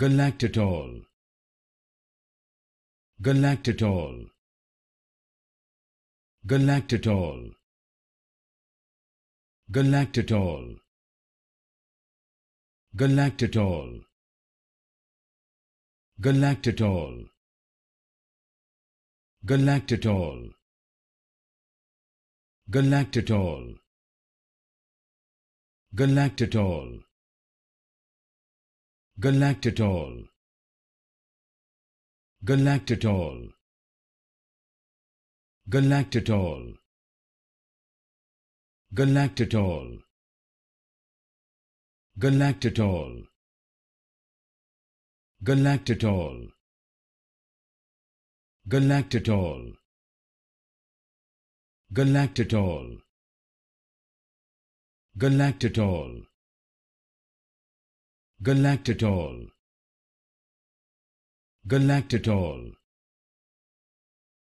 galactitol galactitol galactitol galactitol galactitol galactitol galactitol galactitol galactitol galactitol galactitol galactitol galactitol galactitol galactitol galactitol galactitol galactitol galactitol galactitol